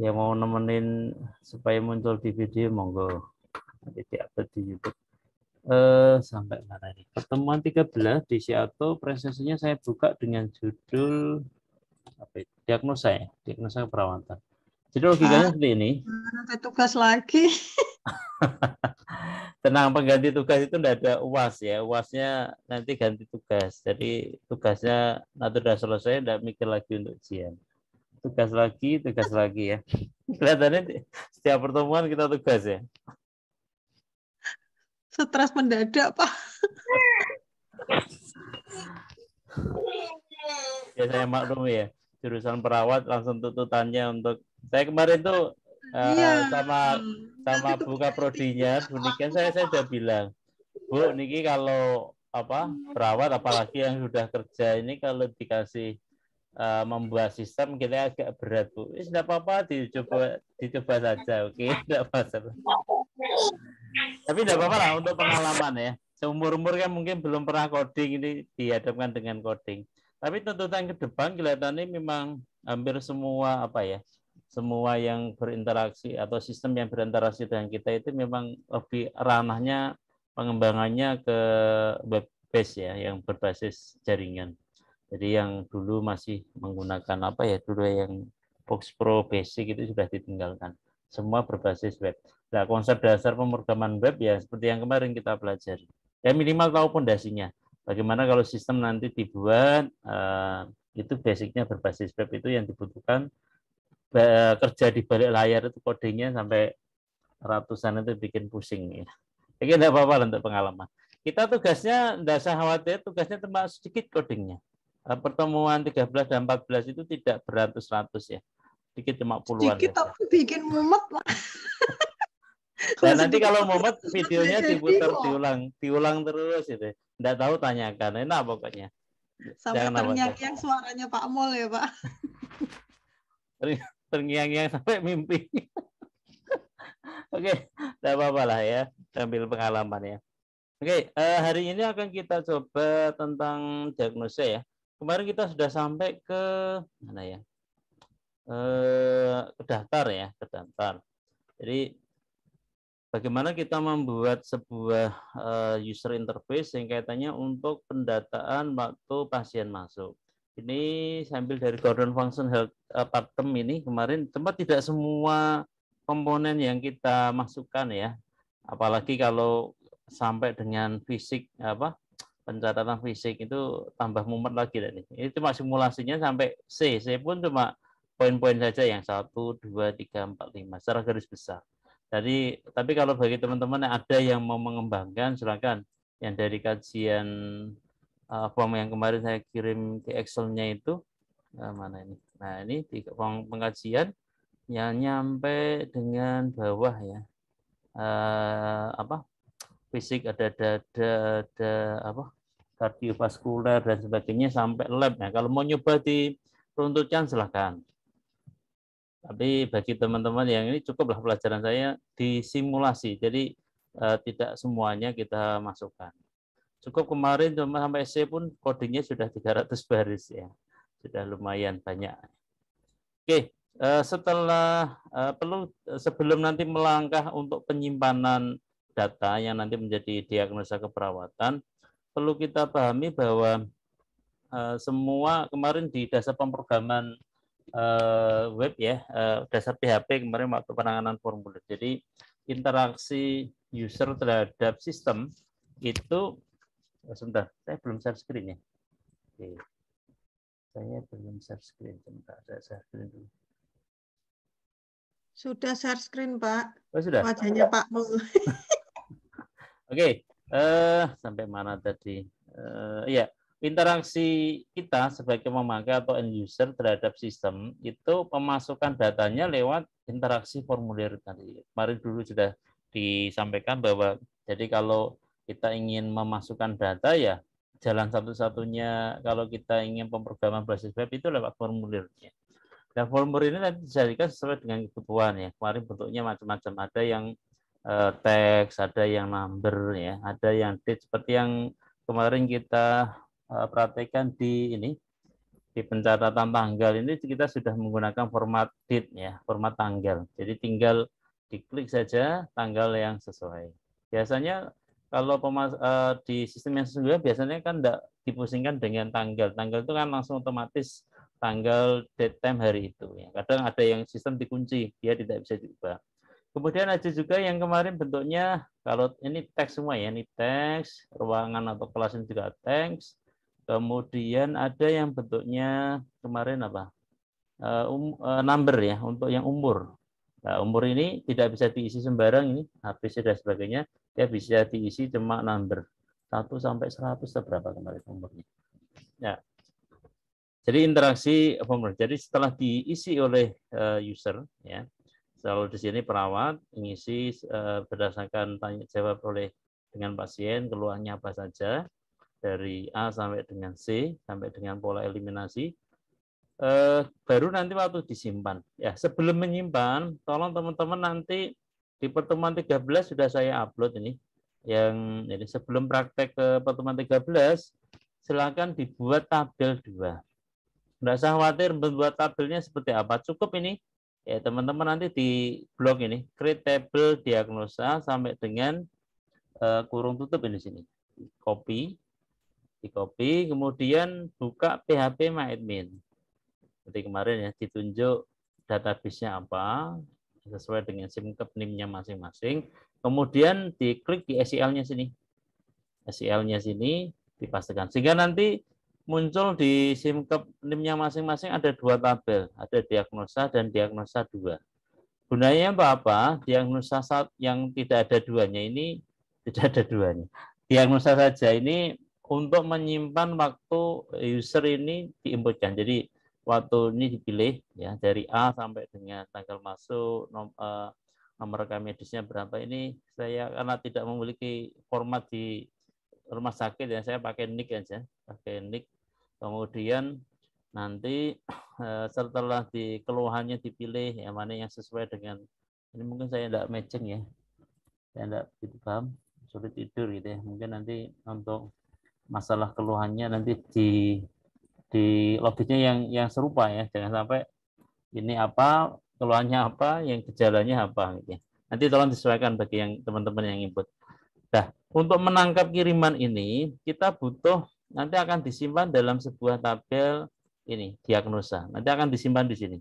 yang mau nemenin supaya muncul di video monggo nanti upload di YouTube eh, sampai mana ini pertemuan 13 di Seattle presentasinya saya buka dengan judul apa itu? diagnosa ya diagnosa perawatan jadi logikanya seperti ini ada tugas lagi tenang pengganti tugas itu tidak ada uas ya uasnya nanti ganti tugas jadi tugasnya nanti sudah selesai tidak mikir lagi untuk ujian tugas lagi, tugas lagi ya. Kelihatannya setiap pertemuan kita tugas ya. Stres mendadak, Pak. ya saya maklum ya, jurusan perawat langsung tuntutannya untuk saya kemarin tuh uh, iya. sama sama Nanti buka prodinya, bunikan saya saya sudah bilang, Bu Niki kalau apa perawat apalagi yang sudah kerja ini kalau dikasih uh, membuat sistem kita agak berat bu. Tidak apa-apa dicoba dicoba saja, oke? Okay? Tidak masalah. Tapi tidak apa-apa lah untuk pengalaman ya. Seumur umur kan mungkin belum pernah coding ini dihadapkan dengan coding. Tapi tuntutan ke depan kelihatannya memang hampir semua apa ya, semua yang berinteraksi atau sistem yang berinteraksi dengan kita itu memang lebih ranahnya pengembangannya ke web base ya yang berbasis jaringan. Jadi yang dulu masih menggunakan apa ya dulu yang Box Pro Basic itu sudah ditinggalkan. Semua berbasis web. Nah, konsep dasar pemrograman web ya seperti yang kemarin kita pelajari. Ya minimal tahu pondasinya. Bagaimana kalau sistem nanti dibuat eh, itu basicnya berbasis web itu yang dibutuhkan kerja di balik layar itu codingnya sampai ratusan itu bikin pusing ya. Jadi tidak apa-apa untuk pengalaman. Kita tugasnya tidak usah khawatir, tugasnya termasuk sedikit codingnya. Eh, pertemuan 13 dan 14 itu tidak beratus-ratus ya. Dikit cuma puluhan. Dikit ya. tapi bikin mumet lah. Dan nanti kalau mumet videonya diputar diulang, diulang terus itu. Enggak tahu tanyakan. Enak pokoknya. Sampai terngiang yang suaranya Pak Mol ya, Pak. terngiang-ngiang sampai mimpi. Oke, okay, tidak apa-apa lah ya, ambil pengalaman ya. Oke, okay, eh, hari ini akan kita coba tentang diagnosa ya kemarin kita sudah sampai ke mana ya? Eh, ke daftar ya, ke daftar. Jadi bagaimana kita membuat sebuah eh, user interface yang kaitannya untuk pendataan waktu pasien masuk. Ini sambil dari Gordon Function Health eh, Partem ini kemarin tempat tidak semua komponen yang kita masukkan ya. Apalagi kalau sampai dengan fisik apa pencatatan fisik itu tambah mumet lagi tadi. Ini cuma simulasinya sampai C. C pun cuma poin-poin saja yang 1, 2, 3, 4, 5 secara garis besar. Jadi, tapi kalau bagi teman-teman yang ada yang mau mengembangkan, silakan. Yang dari kajian uh, form yang kemarin saya kirim ke Excel-nya itu, nah, mana ini? Nah, ini di form pengkajian yang nyampe dengan bawah ya. Uh, apa? Fisik ada ada ada apa? kardiovaskuler dan sebagainya sampai lab. Nah, kalau mau nyoba di runtutan silahkan. Tapi bagi teman-teman yang ini cukuplah pelajaran saya di simulasi. Jadi eh, tidak semuanya kita masukkan. Cukup kemarin cuma sampai SC pun codingnya sudah 300 baris ya. Sudah lumayan banyak. Oke, eh, setelah eh, perlu eh, sebelum nanti melangkah untuk penyimpanan data yang nanti menjadi diagnosa keperawatan, perlu kita pahami bahwa uh, semua kemarin di dasar pemrograman uh, web ya, uh, dasar PHP kemarin waktu penanganan formulir. Jadi interaksi user terhadap sistem itu oh, sebentar, saya belum share screen ya. Oke. Saya belum share screen, sebentar saya share screen dulu. Sudah share screen, Pak. Oh, sudah. Wajahnya Pak Oke, Eh, sampai mana tadi? Eh, ya, interaksi kita sebagai pemakai atau end user terhadap sistem itu pemasukan datanya lewat interaksi formulir tadi. Kemarin dulu sudah disampaikan bahwa jadi kalau kita ingin memasukkan data ya jalan satu-satunya kalau kita ingin pemrograman basis web itu lewat formulirnya. Dan nah, formulir ini nanti dijadikan sesuai dengan kebutuhan ya. Kemarin bentuknya macam-macam. Ada yang Eh, teks, ada yang number ya, ada yang date seperti yang kemarin kita eh, praktekkan di ini di pencatatan tanggal ini kita sudah menggunakan format date ya, format tanggal. Jadi tinggal diklik saja tanggal yang sesuai. Biasanya kalau pemas uh, di sistem yang sesungguhnya biasanya kan tidak dipusingkan dengan tanggal. Tanggal itu kan langsung otomatis tanggal date time hari itu. Ya. Kadang ada yang sistem dikunci, dia tidak bisa diubah. Kemudian ada juga yang kemarin bentuknya kalau ini teks semua ya, ini teks, ruangan atau kelas ini juga teks. Kemudian ada yang bentuknya kemarin apa? Uh, um, uh, number ya untuk yang umur. Nah, umur ini tidak bisa diisi sembarang ini, habis dan sebagainya, dia bisa diisi cuma number. 1 sampai 100 seberapa kemarin umurnya. Ya. Jadi interaksi umur. Jadi setelah diisi oleh uh, user ya, kalau di sini perawat mengisi eh, berdasarkan tanya jawab oleh dengan pasien keluarnya apa saja dari A sampai dengan C sampai dengan pola eliminasi eh, baru nanti waktu disimpan. Ya, sebelum menyimpan, tolong teman-teman nanti di pertemuan 13 sudah saya upload ini. Yang jadi sebelum praktek ke pertemuan 13, silakan dibuat tabel 2. Tidak usah khawatir membuat tabelnya seperti apa. Cukup ini ya teman-teman nanti di blog ini create table diagnosa sampai dengan uh, kurung tutup ini sini copy di copy kemudian buka PHP MyAdmin seperti kemarin ya ditunjuk database-nya apa sesuai dengan sim NIM-nya masing-masing kemudian diklik di SEL-nya sini SEL-nya sini dipastikan sehingga nanti muncul di SIMKEP NIM-nya masing-masing ada dua tabel, ada diagnosa dan diagnosa dua Gunanya apa-apa, diagnosa yang tidak ada duanya ini tidak ada duanya. Diagnosa saja ini untuk menyimpan waktu user ini diinputkan. Jadi waktu ini dipilih ya dari A sampai dengan tanggal masuk nom, e, nomor rekam medisnya berapa ini saya karena tidak memiliki format di rumah sakit ya saya pakai nick aja pakai nick Kemudian nanti eh, setelah di keluhannya dipilih yang mana yang sesuai dengan ini mungkin saya tidak matching ya. Saya tidak gitu paham, sulit tidur gitu ya. Mungkin nanti untuk masalah keluhannya nanti di di logiknya yang yang serupa ya. Jangan sampai ini apa, keluhannya apa, yang gejalanya apa gitu ya. Nanti tolong disesuaikan bagi yang teman-teman yang input. Nah, untuk menangkap kiriman ini kita butuh nanti akan disimpan dalam sebuah tabel ini diagnosa. Nanti akan disimpan di sini.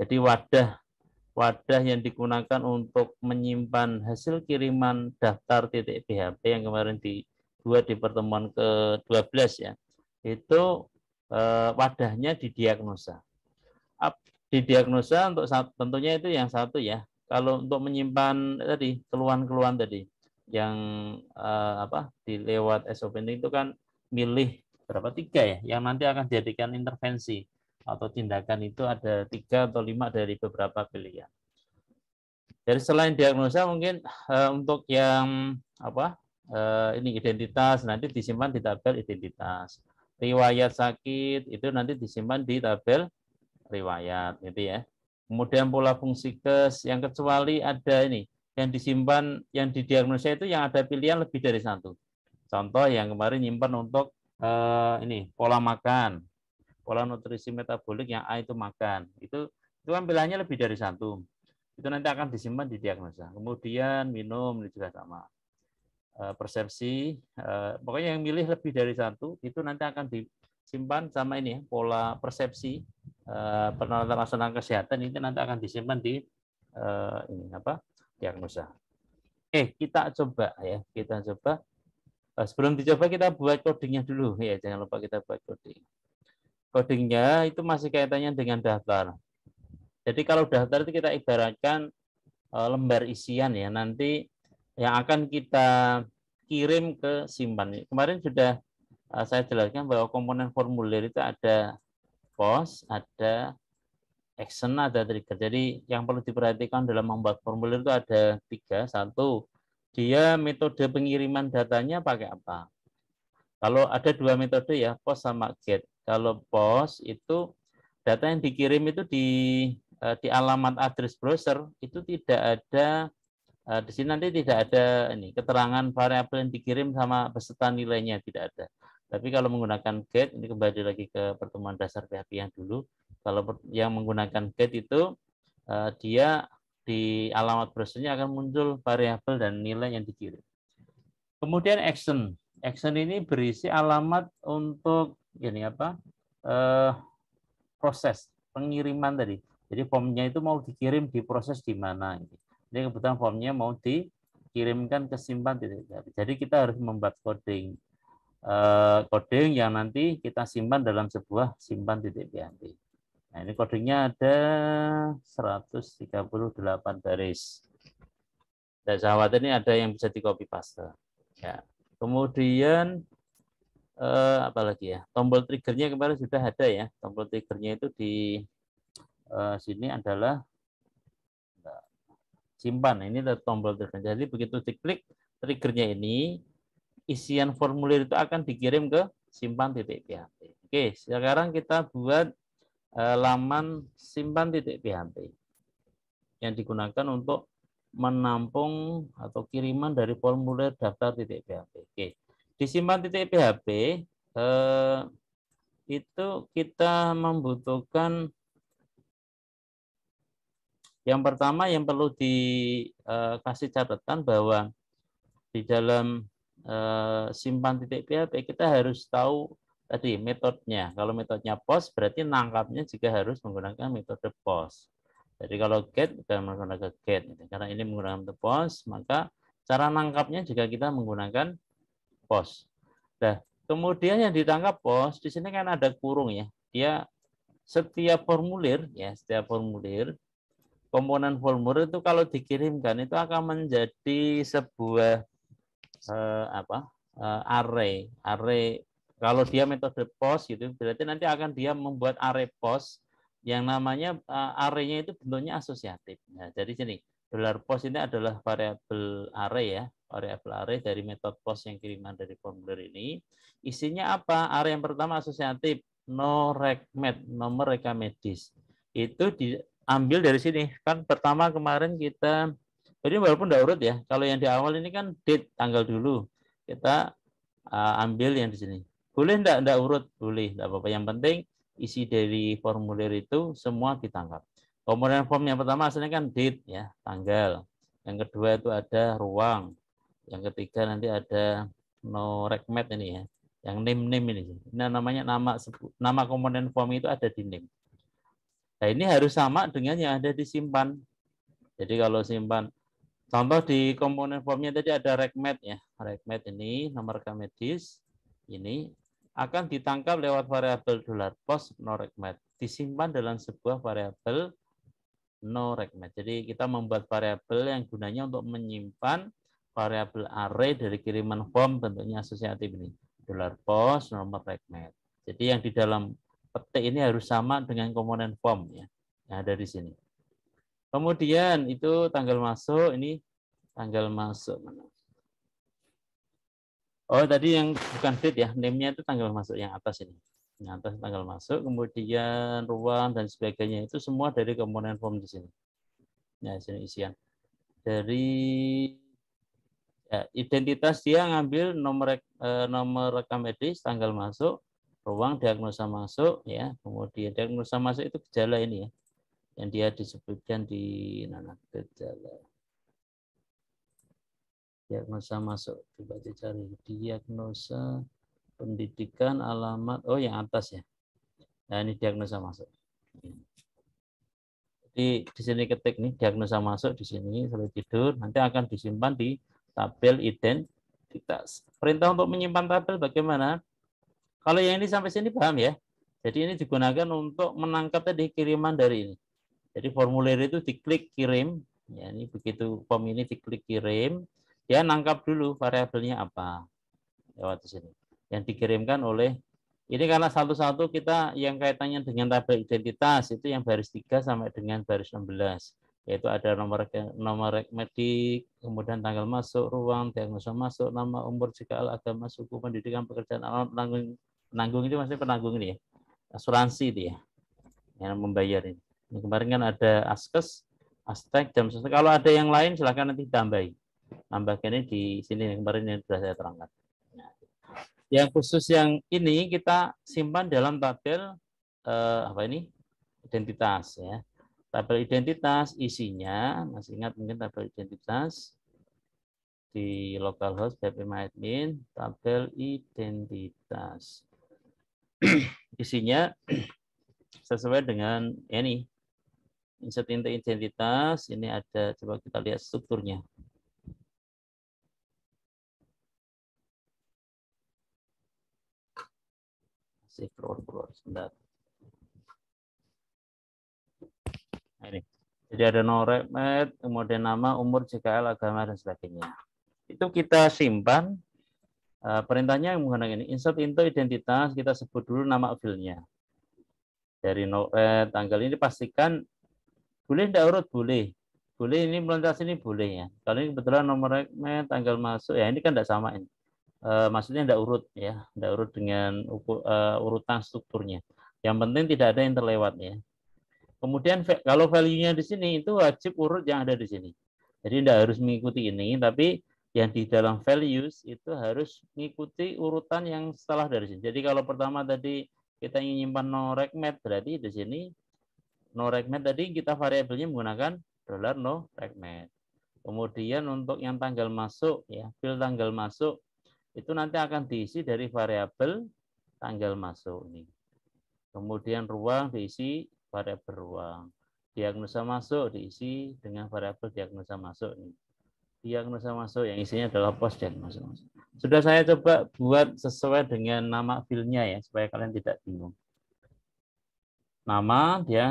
Jadi wadah wadah yang digunakan untuk menyimpan hasil kiriman daftar titik PHP yang kemarin dibuat di pertemuan ke-12 ya. Itu eh, wadahnya di diagnosa. Di diagnosa untuk tentunya itu yang satu ya. Kalau untuk menyimpan tadi keluhan-keluhan tadi yang eh, apa di lewat SOP itu kan milih berapa tiga ya yang nanti akan dijadikan intervensi atau tindakan itu ada tiga atau lima dari beberapa pilihan. dari selain diagnosa mungkin e, untuk yang apa e, ini identitas nanti disimpan di tabel identitas, riwayat sakit itu nanti disimpan di tabel riwayat gitu ya. Kemudian pola fungsi kes yang kecuali ada ini yang disimpan yang didiagnosa itu yang ada pilihan lebih dari satu. Contoh yang kemarin nyimpan untuk eh, ini pola makan, pola nutrisi metabolik yang A itu makan. Itu itu kan pilihannya lebih dari satu. Itu nanti akan disimpan di diagnosa. Kemudian minum ini juga sama. Eh, persepsi, eh, pokoknya yang milih lebih dari satu itu nanti akan disimpan sama ini ya, pola persepsi e, penerapan kesehatan ini nanti akan disimpan di eh, ini apa diagnosa. Eh kita coba ya, kita coba Eh, sebelum dicoba kita buat codingnya dulu ya jangan lupa kita buat coding codingnya itu masih kaitannya dengan daftar jadi kalau daftar itu kita ibaratkan eh, lembar isian ya nanti yang akan kita kirim ke simpan kemarin sudah eh, saya jelaskan bahwa komponen formulir itu ada post ada action ada trigger jadi yang perlu diperhatikan dalam membuat formulir itu ada tiga satu dia metode pengiriman datanya pakai apa? Kalau ada dua metode ya, POST sama GET. Kalau POST itu data yang dikirim itu di eh, di alamat address browser itu tidak ada eh, di sini nanti tidak ada ini keterangan variabel yang dikirim sama peserta nilainya tidak ada. Tapi kalau menggunakan GET ini kembali lagi ke pertemuan dasar PHP yang dulu. Kalau yang menggunakan GET itu eh, dia di alamat browsernya akan muncul variabel dan nilai yang dikirim. Kemudian action. Action ini berisi alamat untuk ini apa? Eh, proses pengiriman tadi. Jadi formnya itu mau dikirim di proses di mana. Jadi kebetulan formnya mau dikirimkan ke simpan titik Jadi kita harus membuat coding eh, coding yang nanti kita simpan dalam sebuah simpan titik PHP. Nah, ini kodenya ada 138 baris. Dan sahabat ini ada yang bisa di copy paste. Ya. Kemudian eh, lagi ya? Tombol triggernya kemarin sudah ada ya. Tombol triggernya itu di eh, sini adalah simpan. Ini ada tombol trigger. Jadi begitu diklik triggernya ini isian formulir itu akan dikirim ke simpan titik Oke, sekarang kita buat Eh, laman simpan titik PHP yang digunakan untuk menampung atau kiriman dari formulir daftar titik PHP. Oke. Di simpan titik PHP eh, itu kita membutuhkan yang pertama yang perlu dikasih eh, catatan bahwa di dalam eh, simpan titik PHP kita harus tahu tadi metodenya. Kalau metodenya pos, berarti nangkapnya juga harus menggunakan metode pos. Jadi kalau get kita menggunakan get. Karena ini menggunakan metode POST, maka cara nangkapnya juga kita menggunakan pos. Nah, kemudian yang ditangkap pos, di sini kan ada kurung ya. Dia setiap formulir ya, setiap formulir komponen formulir itu kalau dikirimkan itu akan menjadi sebuah eh, apa? Uh, array, array kalau dia metode pos gitu, berarti nanti akan dia membuat array pos yang namanya uh, arraynya itu bentuknya asosiatif. Nah, jadi sini dolar pos ini adalah variabel array ya, variabel array dari metode pos yang kiriman dari formulir ini. Isinya apa? Array yang pertama asosiatif, no rekmed, nomor reka medis. Itu diambil dari sini. Kan pertama kemarin kita jadi walaupun tidak urut ya, kalau yang di awal ini kan date tanggal dulu. Kita uh, ambil yang di sini. Boleh enggak enggak urut? Boleh, enggak apa-apa. Yang penting isi dari formulir itu semua ditangkap. Komponen form yang pertama hasilnya kan date ya, tanggal. Yang kedua itu ada ruang. Yang ketiga nanti ada no regmat ini ya. Yang name name ini. Ini nah, namanya nama nama komponen form itu ada di name. Nah, ini harus sama dengan yang ada di simpan. Jadi kalau simpan, contoh di komponen formnya tadi ada regmed ya. Regmed ini nomor rekam medis, ini akan ditangkap lewat variabel pos pos regmat disimpan dalam sebuah variabel regmat Jadi kita membuat variabel yang gunanya untuk menyimpan variabel array dari kiriman form bentuknya asosiatif ini dolar pos nomor regmat. Jadi yang di dalam petik ini harus sama dengan komponen form ya yang ada di sini. Kemudian itu tanggal masuk ini tanggal masuk mana? Oh, tadi yang bukan fit ya, name-nya itu tanggal masuk yang atas ini. Yang atas tanggal masuk, kemudian ruang dan sebagainya itu semua dari komponen form di sini. Nah, sini isian. Dari ya, identitas dia ngambil nomor eh, nomor rekam medis, tanggal masuk, ruang diagnosa masuk ya, kemudian diagnosa masuk itu gejala ini ya. Yang dia disebutkan di nanak gejala diagnosa masuk coba dicari diagnosa pendidikan alamat oh yang atas ya nah ini diagnosa masuk jadi di sini ketik nih diagnosa masuk di sini sampai tidur nanti akan disimpan di tabel identitas perintah untuk menyimpan tabel bagaimana kalau yang ini sampai sini paham ya jadi ini digunakan untuk menangkap tadi kiriman dari ini jadi formulir itu diklik kirim ya ini begitu form ini diklik kirim dia nangkap dulu variabelnya apa lewat di sini yang dikirimkan oleh ini karena satu-satu kita yang kaitannya dengan tabel identitas itu yang baris 3 sampai dengan baris 16 yaitu ada nomor nomor medik, kemudian tanggal masuk, ruang, diagnosa masuk, nama, umur, jika agama, suku, pendidikan, pekerjaan, nanggung penanggung, penanggung itu masih penanggung ini ya, asuransi itu ya, yang membayar ini. kemarin kan ada askes, aspek jam Kalau ada yang lain silahkan nanti tambahin ini di sini yang kemarin yang sudah saya terangkan. Nah, yang khusus yang ini kita simpan dalam tabel eh, apa ini identitas ya. Tabel identitas isinya masih ingat mungkin tabel identitas di localhost BPM admin tabel identitas isinya sesuai dengan ini insert identitas ini ada coba kita lihat strukturnya sih keluar keluar sebentar. Nah, ini. Jadi ada noremed, kemudian nama, umur, JKL, agama dan sebagainya. Itu kita simpan. Eh, perintahnya yang menggunakan ini, insert into identitas, kita sebut dulu nama filenya. Dari noremed tanggal ini pastikan boleh tidak urut boleh, boleh ini meloncat sini boleh ya. Kalau ini kebetulan nomor remed tanggal masuk ya ini kan tidak sama ini uh, maksudnya tidak urut ya, tidak urut dengan uh, urutan strukturnya. Yang penting tidak ada yang terlewat ya. Kemudian kalau value-nya di sini itu wajib urut yang ada di sini. Jadi tidak harus mengikuti ini, tapi yang di dalam values itu harus mengikuti urutan yang setelah dari sini. Jadi kalau pertama tadi kita ingin nyimpan no regmat, berarti di sini no regmat tadi kita variabelnya menggunakan dollar no regmat. Kemudian untuk yang tanggal masuk ya, field tanggal masuk itu nanti akan diisi dari variabel tanggal masuk ini, Kemudian ruang diisi variabel ruang. Diagnosa masuk diisi dengan variabel diagnosa masuk ini, Diagnosa masuk yang isinya adalah pos diagnosa masuk. Sudah saya coba buat sesuai dengan nama filenya ya supaya kalian tidak bingung. Nama dia ya.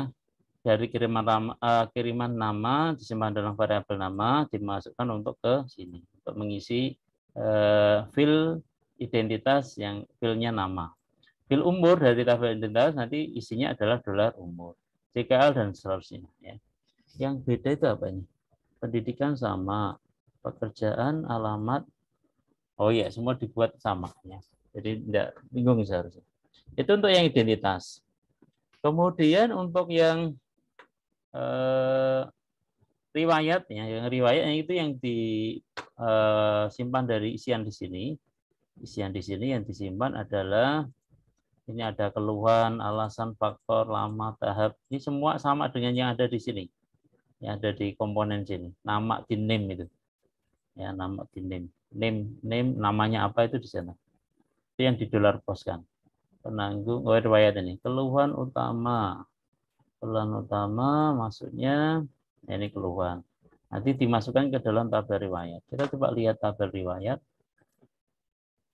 dari kiriman nama, uh, kiriman nama disimpan dalam variabel nama dimasukkan untuk ke sini untuk mengisi Eh, field identitas yang filnya nama. fil umur dari tabel identitas nanti isinya adalah dolar umur, CKL dan seterusnya. Ya. Yang beda itu apa ini? Pendidikan sama, pekerjaan, alamat. Oh iya, semua dibuat sama. Ya. Jadi tidak bingung seharusnya. Itu untuk yang identitas. Kemudian untuk yang eh, riwayatnya yang riwayatnya itu yang disimpan eh, dari isian di sini isian di sini yang disimpan adalah ini ada keluhan alasan faktor lama tahap ini semua sama dengan yang ada di sini yang ada di komponen sini nama di name itu ya nama di name name name namanya apa itu di sana itu yang di poskan penanggung oh, riwayat ini keluhan utama keluhan utama maksudnya ini keluar. Nanti dimasukkan ke dalam tabel riwayat. Kita coba lihat tabel riwayat.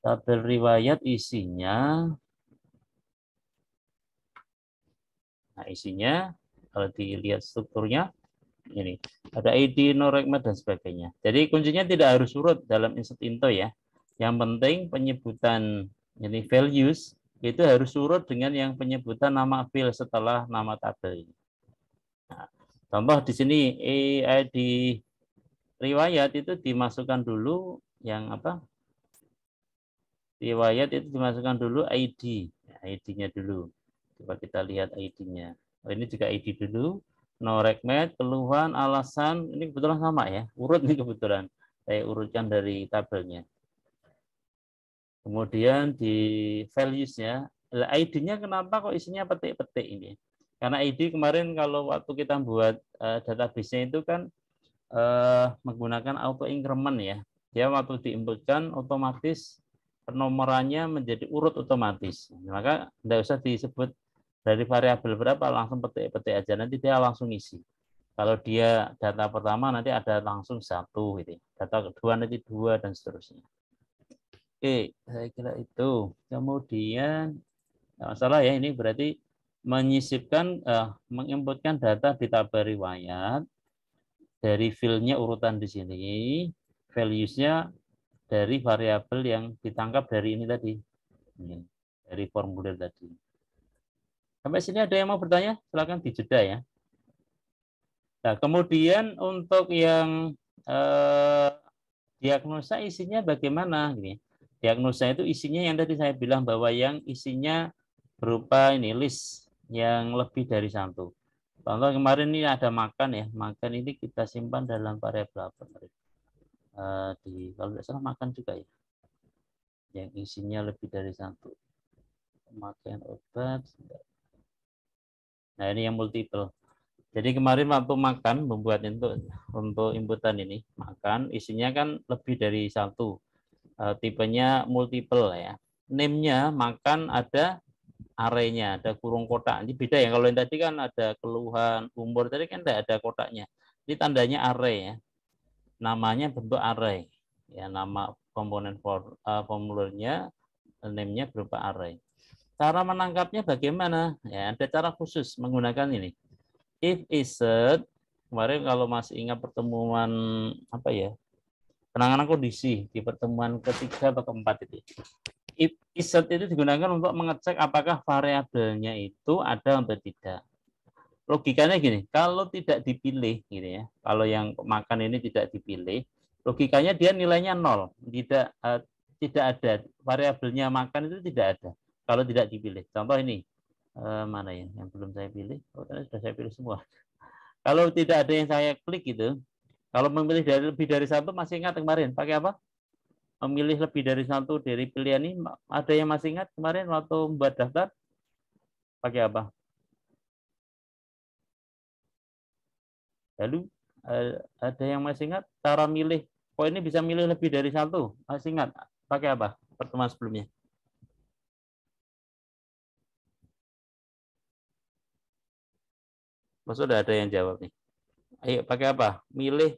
Tabel riwayat isinya Nah, isinya kalau dilihat strukturnya ini ada ID, norekma dan sebagainya. Jadi kuncinya tidak harus urut dalam insert into ya. Yang penting penyebutan ini values itu harus urut dengan yang penyebutan nama field setelah nama tabel ini. Contoh di sini AI e, e, di riwayat itu dimasukkan dulu yang apa? Riwayat itu dimasukkan dulu ID, nah, ID-nya dulu. Coba kita lihat ID-nya. Oh, ini juga ID dulu. No regmed, keluhan, alasan, ini kebetulan sama ya. Urut nih kebetulan. Saya urutkan dari tabelnya. Kemudian di values-nya, ID-nya kenapa kok isinya petik-petik ini? Karena ID kemarin kalau waktu kita buat uh, eh, database-nya itu kan uh, menggunakan auto increment ya. Dia waktu diinputkan otomatis penomorannya menjadi urut otomatis. Maka tidak usah disebut dari variabel berapa langsung petik-petik aja nanti dia langsung isi. Kalau dia data pertama nanti ada langsung satu, gitu. Ya. data kedua nanti dua dan seterusnya. Oke, saya kira itu. Kemudian, masalah ya ini berarti menyisipkan uh, menginputkan data di tabel riwayat dari filenya urutan di sini, valuesnya dari variabel yang ditangkap dari ini tadi, ini, dari formulir tadi. Sampai sini ada yang mau bertanya? Silakan dijeda ya. Nah, kemudian untuk yang eh, diagnosa isinya bagaimana? Gini. Diagnosa itu isinya yang tadi saya bilang bahwa yang isinya berupa ini list yang lebih dari satu. Contoh kemarin ini ada makan ya, makan ini kita simpan dalam variabel apa? Uh, di kalau tidak salah makan juga ya, yang isinya lebih dari satu. Makan obat. Nah ini yang multiple. Jadi kemarin waktu makan membuat untuk untuk inputan ini makan isinya kan lebih dari satu. Uh, tipenya multiple ya. Name-nya makan ada arenya, ada kurung kotak. Ini beda ya. Kalau yang tadi kan ada keluhan umur, tadi kan tidak ada kotaknya. Ini tandanya array ya. Namanya bentuk array. Ya, nama komponen for, uh, formulirnya, name-nya berupa array. Cara menangkapnya bagaimana? Ya, ada cara khusus menggunakan ini. If insert, kemarin kalau masih ingat pertemuan apa ya, penanganan kondisi di pertemuan ketiga atau keempat itu. Insert itu digunakan untuk mengecek apakah variabelnya itu ada atau tidak. Logikanya gini, kalau tidak dipilih, gitu ya, kalau yang makan ini tidak dipilih, logikanya dia nilainya nol, tidak uh, tidak ada variabelnya makan itu tidak ada kalau tidak dipilih. Contoh ini uh, mana ya yang belum saya pilih? Oh, sudah saya pilih semua. Kalau tidak ada yang saya klik itu, kalau memilih dari lebih dari satu masih ingat kemarin pakai apa? memilih lebih dari satu dari pilihan ini ada yang masih ingat kemarin waktu membuat daftar pakai apa lalu eh, ada yang masih ingat cara milih kok oh, ini bisa milih lebih dari satu masih ingat pakai apa pertemuan sebelumnya maksudnya ada yang jawab nih. Ayo pakai apa? Milih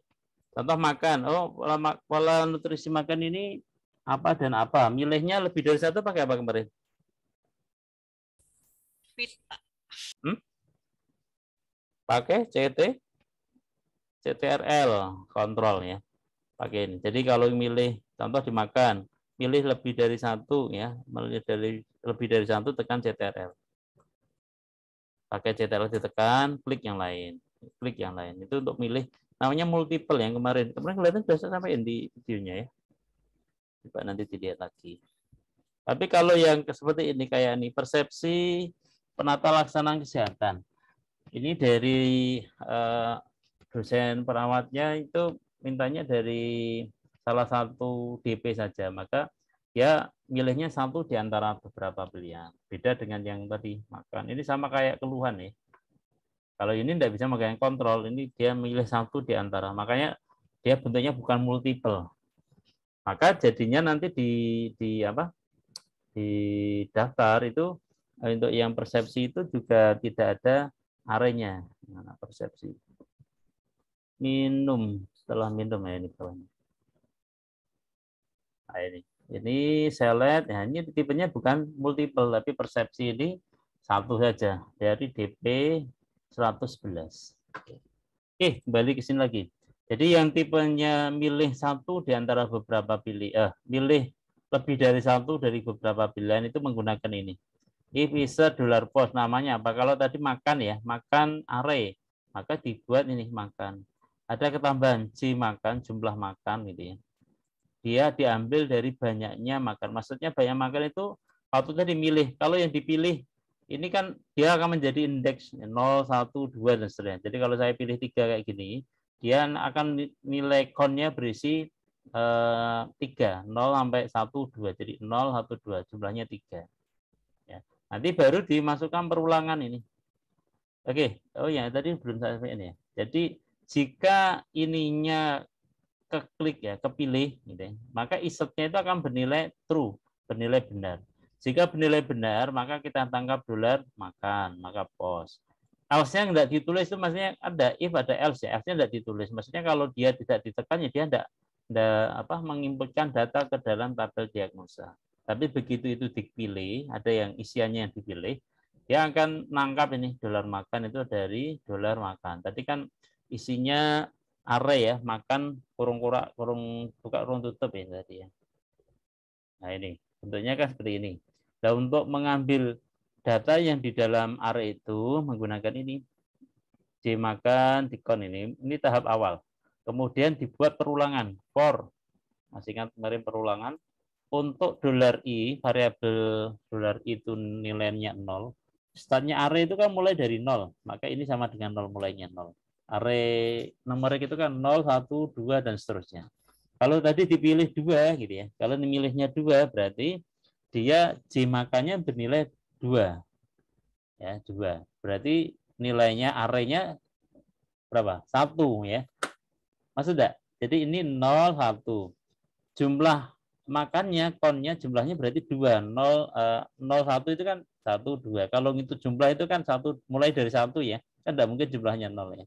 Contoh makan, oh pola, pola nutrisi makan ini apa dan apa? Milihnya lebih dari satu pakai apa kemarin? Fit. Hmm? Pakai CT, CTRL kontrol ya. Pakai ini. Jadi kalau milih contoh dimakan, milih lebih dari satu ya, milih dari lebih dari satu tekan CTRL. Pakai CTRL ditekan, klik yang lain, klik yang lain. Itu untuk milih namanya multiple yang kemarin. Kemarin kelihatan sudah sampai sampaikan di videonya ya. Coba nanti dilihat lagi. Tapi kalau yang seperti ini kayak ini persepsi penata laksanaan kesehatan. Ini dari uh, dosen perawatnya itu mintanya dari salah satu DP saja, maka ya milihnya satu di antara beberapa pilihan. Beda dengan yang tadi makan. Ini sama kayak keluhan nih. Ya kalau ini tidak bisa megang kontrol, ini dia milih satu di antara. Makanya dia bentuknya bukan multiple. Maka jadinya nanti di di apa? di daftar itu eh, untuk yang persepsi itu juga tidak ada arenya. Mana persepsi. Minum setelah minum ya ini kawan. Nah, ini. Ini selet, ya, ini tipenya bukan multiple, tapi persepsi ini satu saja dari DP 111. Oke, kembali ke sini lagi. Jadi yang tipenya milih satu di antara beberapa pilih, eh, milih lebih dari satu dari beberapa pilihan itu menggunakan ini. If is a dollar post namanya apa? Kalau tadi makan ya, makan array, maka dibuat ini makan. Ada ketambahan si makan, jumlah makan gitu ya. Dia diambil dari banyaknya makan. Maksudnya banyak makan itu waktu tadi milih. Kalau yang dipilih ini kan dia akan menjadi indeks 0, 1, 2, dan seterusnya. Jadi kalau saya pilih tiga kayak gini, dia akan nilai konnya berisi eh, tiga, eh, 0 sampai 1, 2. Jadi 0, 1, 2, jumlahnya 3. Ya. Nanti baru dimasukkan perulangan ini. Oke, oh ya tadi belum saya sampaikan ya. Jadi jika ininya keklik ya, kepilih, gitu ya, maka isetnya itu akan bernilai true, bernilai benar. Jika bernilai benar, maka kita tangkap dolar makan, maka pos. Else-nya nggak ditulis itu maksudnya ada if ada else ya. Else-nya nggak ditulis. Maksudnya kalau dia tidak ditekan ya dia nggak, nggak apa menginputkan data ke dalam tabel diagnosa. Tapi begitu itu dipilih, ada yang isiannya yang dipilih, dia akan nangkap ini dolar makan itu dari dolar makan. Tadi kan isinya array ya, makan kurung kurang kurung buka kurung tutup ya tadi ya. Nah ini bentuknya kan seperti ini. Nah, untuk mengambil data yang di dalam array itu menggunakan ini. C makan dikon ini, ini tahap awal. Kemudian dibuat perulangan for masih ingat kemarin perulangan untuk dolar i variabel dolar itu nilainya nol startnya array itu kan mulai dari nol maka ini sama dengan nol mulainya nol array nomor itu kan nol satu dua dan seterusnya kalau tadi dipilih dua gitu ya kalau dimilihnya dua berarti dia J makanya bernilai dua, Ya, dua. Berarti nilainya arenya berapa? Satu, ya. Maksud enggak? Jadi ini nol satu. Jumlah makannya konnya jumlahnya berarti dua nol eh, nol satu itu kan satu dua. Kalau itu jumlah itu kan satu mulai dari satu ya. Kan enggak mungkin jumlahnya nol ya.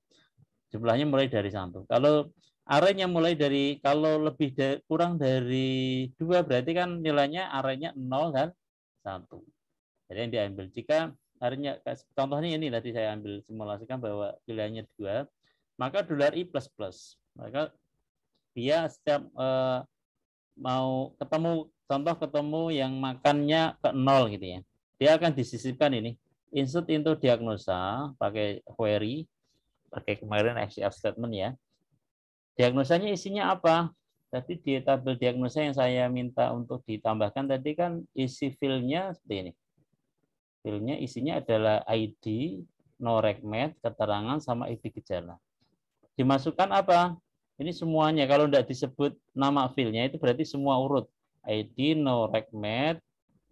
Jumlahnya mulai dari satu. Kalau Arenya mulai dari kalau lebih dari, kurang dari dua berarti kan nilainya arenya nol dan satu Jadi yang diambil jika arenya contohnya ini tadi saya ambil simulasikan bahwa nilainya dua, maka dolar i plus plus. Maka dia setiap eh, mau ketemu contoh ketemu yang makannya ke nol gitu ya. Dia akan disisipkan ini insert into diagnosa pakai query pakai kemarin actually statement ya Diagnosanya isinya apa? Tadi di tabel diagnosa yang saya minta untuk ditambahkan tadi kan isi filenya seperti ini. Filenya isinya adalah ID, norek med, keterangan, sama ID gejala. Dimasukkan apa? Ini semuanya. Kalau tidak disebut nama filenya itu berarti semua urut. ID, norek med,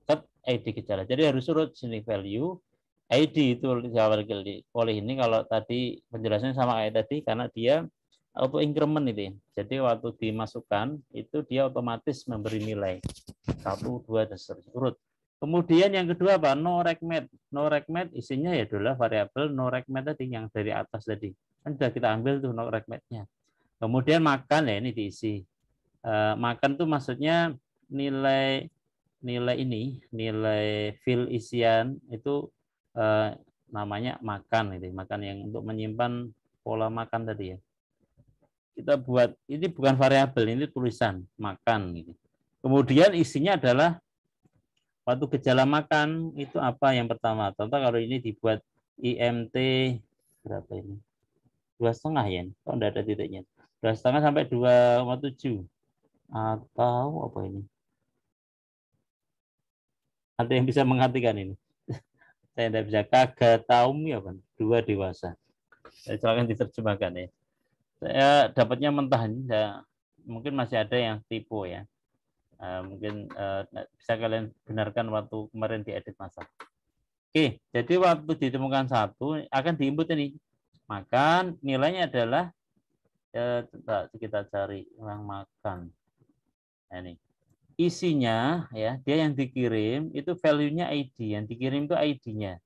ket, ID gejala. Jadi harus urut sini value, ID itu dijawab oleh ini kalau tadi penjelasannya sama kayak tadi karena dia auto increment itu ya. Jadi waktu dimasukkan itu dia otomatis memberi nilai satu dua dan seterusnya. Kemudian yang kedua apa? No regmat. No regmat isinya ya adalah variabel no regmat tadi yang dari atas tadi. Kan sudah kita ambil tuh no regmatnya. Kemudian makan ya ini diisi. E, makan tuh maksudnya nilai nilai ini, nilai fill isian itu e, namanya makan itu, makan yang untuk menyimpan pola makan tadi ya kita buat ini bukan variabel, ini tulisan makan. Gitu. Kemudian isinya adalah waktu gejala makan itu apa yang pertama. Contoh kalau ini dibuat IMT berapa ini? Dua setengah ya, kalau tidak ada titiknya. Dua setengah sampai dua tujuh atau apa ini? Ada yang bisa mengartikan ini? Saya tidak bisa kagak tahu ya, Dua dewasa. Saya silakan diterjemahkan ya saya dapatnya mentah saya, mungkin masih ada yang tipu ya uh, mungkin uh, bisa kalian benarkan waktu kemarin di edit masa oke jadi waktu ditemukan satu akan diinput ini Makan nilainya adalah ya, kita cari orang makan nah, ini isinya ya dia yang dikirim itu value-nya ID yang dikirim itu ID-nya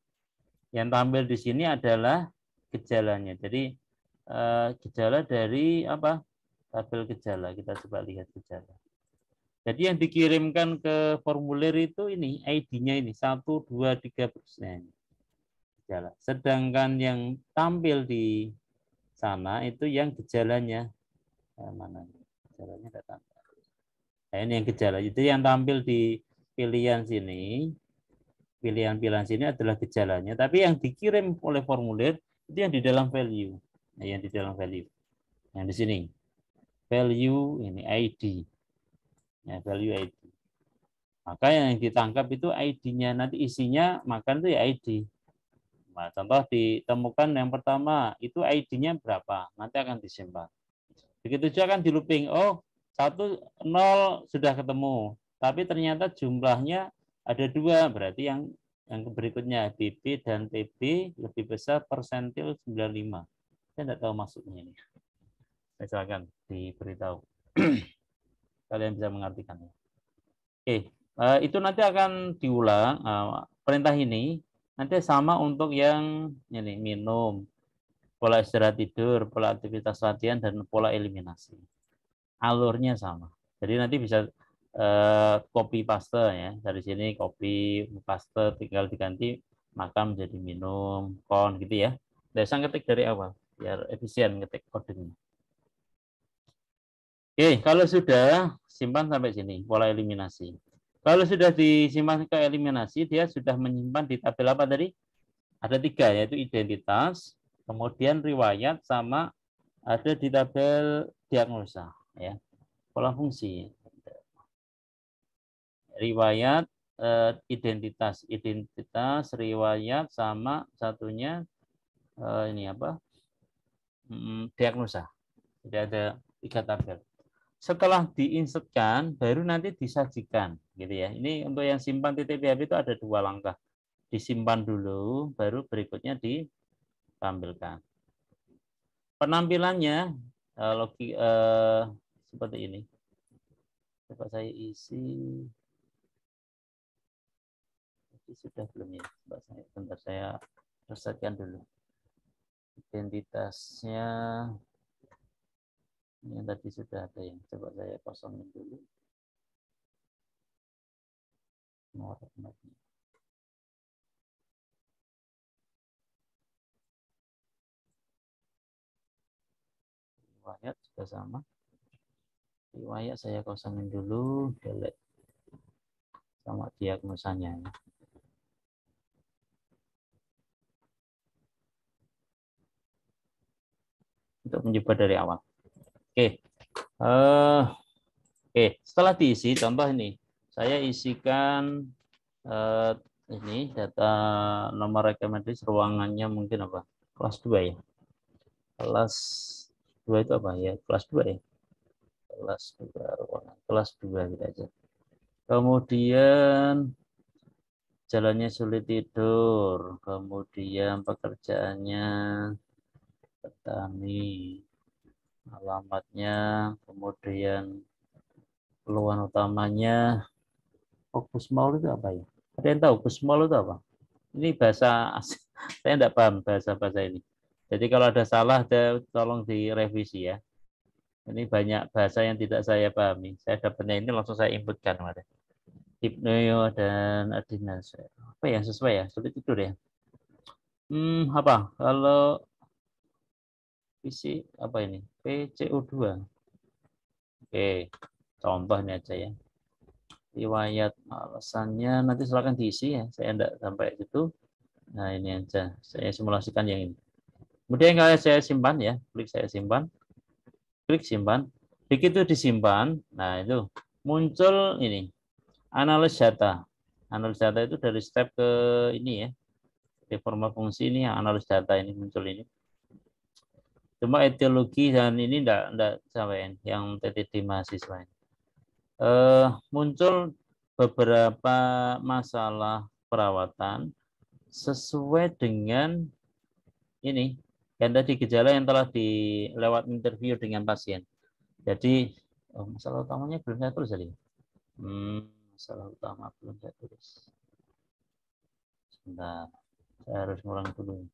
yang tampil di sini adalah gejalanya jadi Eh, gejala dari apa? Tabel gejala. Kita coba lihat gejala. Jadi yang dikirimkan ke formulir itu ini ID-nya ini satu dua tiga persen. Gejala. Sedangkan yang tampil di sana itu yang gejalanya eh, mana? Gejalanya tidak Nah, ini yang gejala. Itu yang tampil di pilihan sini. Pilihan-pilihan sini adalah gejalanya, tapi yang dikirim oleh formulir itu yang di dalam value yang di dalam value. Yang nah, di sini value ini ID. Ya, value ID. Maka yang ditangkap itu ID-nya nanti isinya makan itu ya ID. Nah, contoh ditemukan yang pertama itu ID-nya berapa nanti akan disimpan. Begitu juga kan di looping. Oh satu nol sudah ketemu, tapi ternyata jumlahnya ada dua berarti yang yang berikutnya BP dan PB lebih besar persentil 95. Saya tidak tahu maksudnya ini. Saya silakan diberitahu. Kalian bisa mengartikannya. Oke, eh, itu nanti akan diulang. Eh, perintah ini nanti sama untuk yang ini minum, pola istirahat tidur, pola aktivitas latihan, dan pola eliminasi. Alurnya sama. Jadi nanti bisa copy eh, paste ya. Dari sini copy paste tinggal diganti makan menjadi minum, kon gitu ya. Saya ketik dari awal biar efisien ngetik codingnya. Oke, kalau sudah simpan sampai sini pola eliminasi. Kalau sudah disimpan ke eliminasi, dia sudah menyimpan di tabel apa tadi? Ada tiga, yaitu identitas, kemudian riwayat, sama ada di tabel diagnosa. ya Pola fungsi. Riwayat, eh, identitas. Identitas, riwayat, sama satunya eh, ini apa? hmm, diagnosa. Jadi ada tiga tabel. Setelah diinsertkan, baru nanti disajikan, gitu ya. Ini untuk yang simpan titik PHP itu ada dua langkah. Disimpan dulu, baru berikutnya ditampilkan. Penampilannya eh, logi, eh, seperti ini. Coba saya isi. Ini sudah belum ya? Coba saya, bentar saya resetkan dulu identitasnya ini tadi sudah ada yang Coba saya kosongin dulu. Riwayat juga sama. Riwayat saya kosongin dulu, delete sama diagnosanya. Ya. untuk menyebar dari awal. Oke, uh, oke. Setelah diisi, contoh ini, saya isikan uh, ini data nomor rekomendasi ruangannya mungkin apa? Kelas 2 ya. Kelas 2 itu apa ya? Kelas 2 ya. Kelas dua ruangan. Kelas dua gitu aja. Kemudian jalannya sulit tidur, kemudian pekerjaannya petani alamatnya kemudian keluhan utamanya fokus oh, mall itu apa ya ada yang tahu fokus mall itu apa ini bahasa saya tidak paham bahasa bahasa ini jadi kalau ada salah ada, tolong direvisi ya ini banyak bahasa yang tidak saya pahami saya dapatnya ini langsung saya inputkan kemarin Hipnoyo dan Adinas apa ya sesuai ya sulit tidur ya hmm apa kalau PC apa ini? PCO2. Oke, contoh ini aja ya. Riwayat alasannya nanti silakan diisi ya. Saya tidak sampai situ. Nah, ini aja. Saya simulasikan yang ini. Kemudian kalau saya simpan ya, klik saya simpan. Klik simpan. Begitu disimpan, nah itu muncul ini. Analis data. Analis data itu dari step ke ini ya. Reforma fungsi ini yang analis data ini muncul ini. Cuma etiologi dan ini enggak enggak sampai yang TTD mahasiswa ini. Eh, muncul beberapa masalah perawatan sesuai dengan ini yang tadi gejala yang telah di interview dengan pasien. Jadi oh, masalah utamanya belum saya tulis tadi. Hmm, masalah utama belum saya tulis. Sebentar, saya harus ngulang dulu.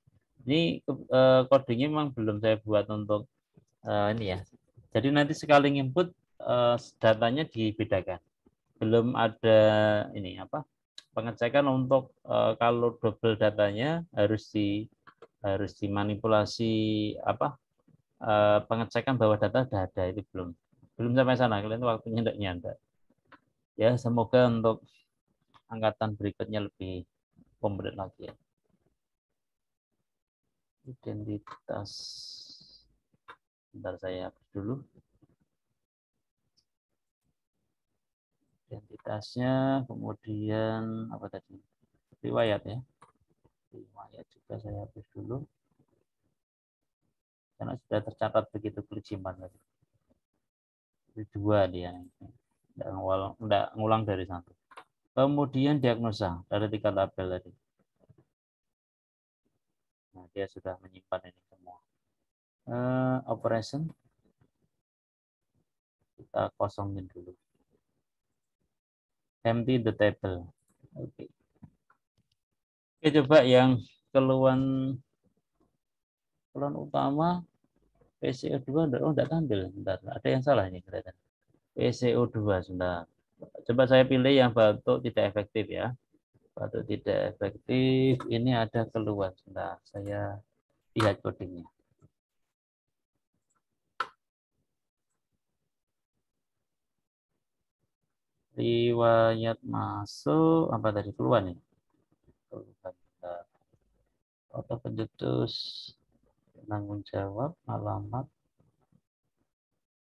Ini uh, codingnya memang belum saya buat untuk uh, ini ya. Jadi nanti sekali input uh, eh, datanya dibedakan. Belum ada ini apa pengecekan untuk uh, kalau double datanya harus di harus dimanipulasi apa uh, pengecekan bahwa data sudah ada itu belum belum sampai sana kalian waktunya tidak nyanda ya semoga untuk angkatan berikutnya lebih komplit lagi ya identitas sebentar saya hapus dulu identitasnya kemudian apa tadi riwayat ya riwayat juga saya hapus dulu karena sudah tercatat begitu klik simpan tadi dua dia tidak ngulang, ngulang dari satu kemudian diagnosa dari tiga label tadi Nah, dia sudah menyimpan ini semua. Uh, operation kita kosongin dulu. Empty the table. Oke. Okay. Oke, coba yang keluhan keluhan utama PCO2 oh tampil. Bentar, ada yang salah ini kelihatan. PCO2 sebentar. Coba saya pilih yang batuk tidak efektif ya atau tidak efektif ini ada keluar sebentar saya lihat codingnya riwayat masuk apa tadi keluar nih keluhan ya? otak pencetus tanggung jawab alamat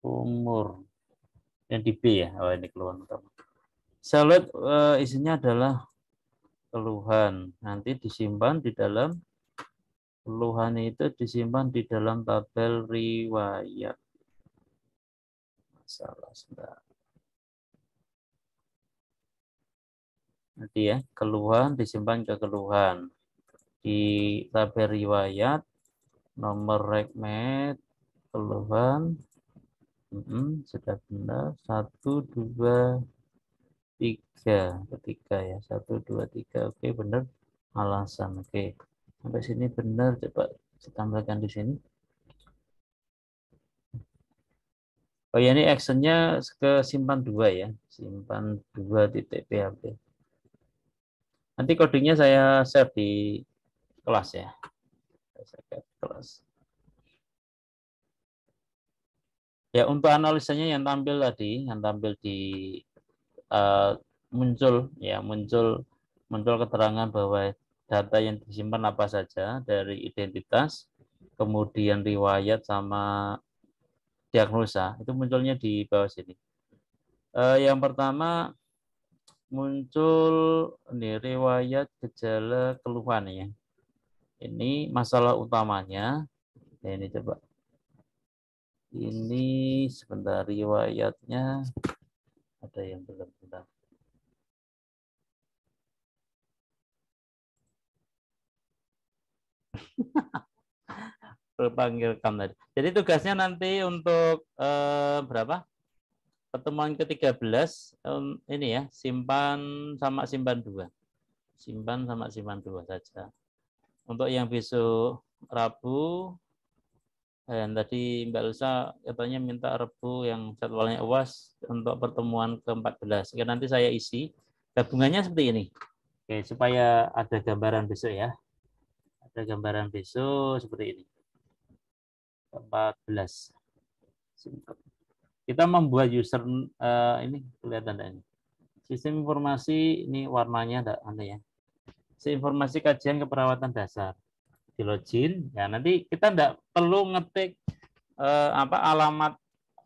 umur yang di B ya oh ini keluar utama saya uh, eh, isinya adalah keluhan. Nanti disimpan di dalam keluhan itu disimpan di dalam tabel riwayat. Masalah sebentar. Nanti ya, keluhan disimpan ke keluhan. Di tabel riwayat, nomor rekmed, keluhan, mm -mm, sudah benar, satu, dua, tiga ketiga ya satu dua tiga oke benar alasan oke sampai sini benar coba ditambahkan di sini oh ya ini actionnya ke simpan dua ya simpan dua titik php nanti kodenya saya share di kelas ya saya share kelas ya untuk analisanya yang tampil tadi yang tampil di Eh, muncul ya muncul muncul keterangan bahwa data yang disimpan apa saja dari identitas, kemudian riwayat sama diagnosa itu munculnya di bawah sini. uh, yang pertama muncul ini riwayat gejala keluhan ya. Ini masalah utamanya. Ya, ini coba. Ini sebentar riwayatnya ada yang belum pulang. Berpanggil tadi. Jadi tugasnya nanti untuk eh, berapa? Pertemuan ke-13 um, ini ya, simpan sama simpan dua. Simpan sama simpan dua saja. Untuk yang besok Rabu dan tadi Mbak Lusa katanya minta Rebu yang jadwalnya UAS untuk pertemuan ke-14. Ya, nanti saya isi gabungannya seperti ini. Oke, supaya ada gambaran besok ya. Ada gambaran besok seperti ini. 14. Kita membuat user uh, ini kelihatan ini? Sistem informasi ini warnanya ada, Anda ya. Sistem informasi kajian keperawatan dasar login ya nanti kita tidak perlu ngetik eh, apa alamat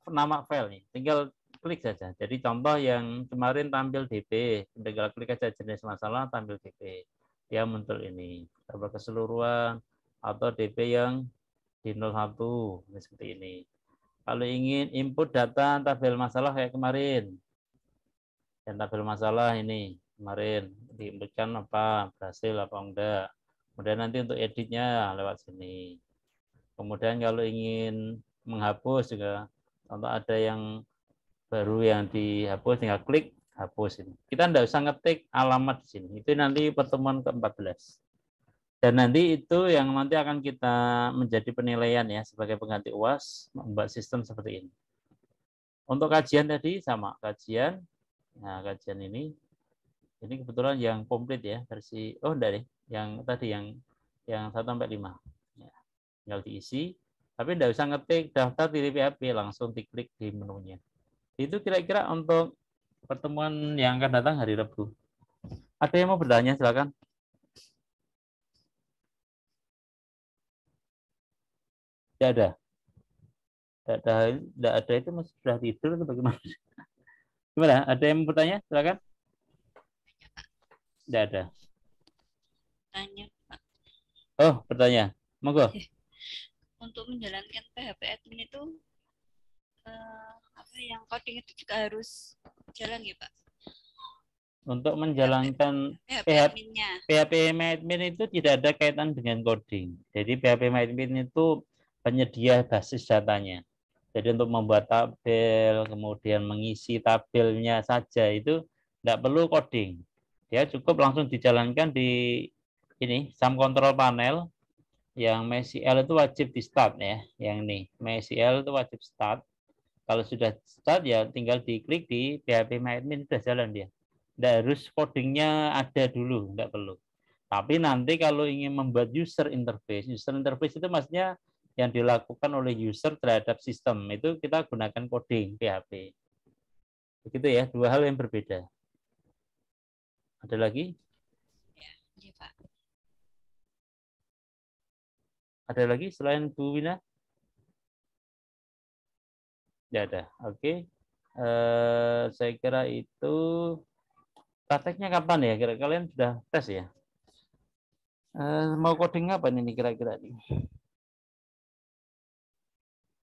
nama file nih. tinggal klik saja jadi contoh yang kemarin tampil DP tinggal klik aja jenis masalah tampil DP ya muncul ini tabel keseluruhan atau DP yang di 01 seperti ini kalau ingin input data tabel masalah kayak kemarin dan tabel masalah ini kemarin diinputkan apa berhasil apa enggak Kemudian nanti untuk editnya ah, lewat sini. Kemudian kalau ingin menghapus juga, contoh ada yang baru yang dihapus, tinggal klik hapus ini. Kita tidak usah ngetik alamat di sini. Itu nanti pertemuan ke-14. Dan nanti itu yang nanti akan kita menjadi penilaian ya sebagai pengganti UAS membuat sistem seperti ini. Untuk kajian tadi sama, kajian. Nah, kajian ini ini kebetulan yang komplit ya versi oh dari yang tadi yang yang 1 sampai 5. Ya. Tinggal diisi, tapi tidak usah ngetik daftar di PHP, langsung diklik di menunya. Itu kira-kira untuk pertemuan yang akan datang hari Rabu. Ada yang mau bertanya silakan. Tidak ada. Tidak ada, tidak ada itu masih sudah tidur atau bagaimana? Gimana? Ada yang mau bertanya? Silakan. Tidak ada bertanya Pak. Oh bertanya, monggo. Untuk menjalankan PHP admin itu eh, apa yang coding itu juga harus jalan ya Pak? Untuk menjalankan PHP, PHP, admin itu tidak ada kaitan dengan coding. Jadi PHP admin itu penyedia basis datanya. Jadi untuk membuat tabel, kemudian mengisi tabelnya saja itu tidak perlu coding. Dia cukup langsung dijalankan di ini sum control panel yang MySQL itu wajib di start ya, yang ini MySQL itu wajib start. Kalau sudah start ya tinggal diklik di PHP MyAdmin sudah jalan dia. Tidak harus codingnya ada dulu, tidak perlu. Tapi nanti kalau ingin membuat user interface, user interface itu maksudnya yang dilakukan oleh user terhadap sistem itu kita gunakan coding PHP. Begitu ya, dua hal yang berbeda. Ada lagi? Ada lagi selain Bu Wina? Ya ada. Oke. Okay. Uh, eh, saya kira itu prakteknya kapan ya? Kira kalian sudah tes ya? Uh, mau coding apa ini kira-kira nih?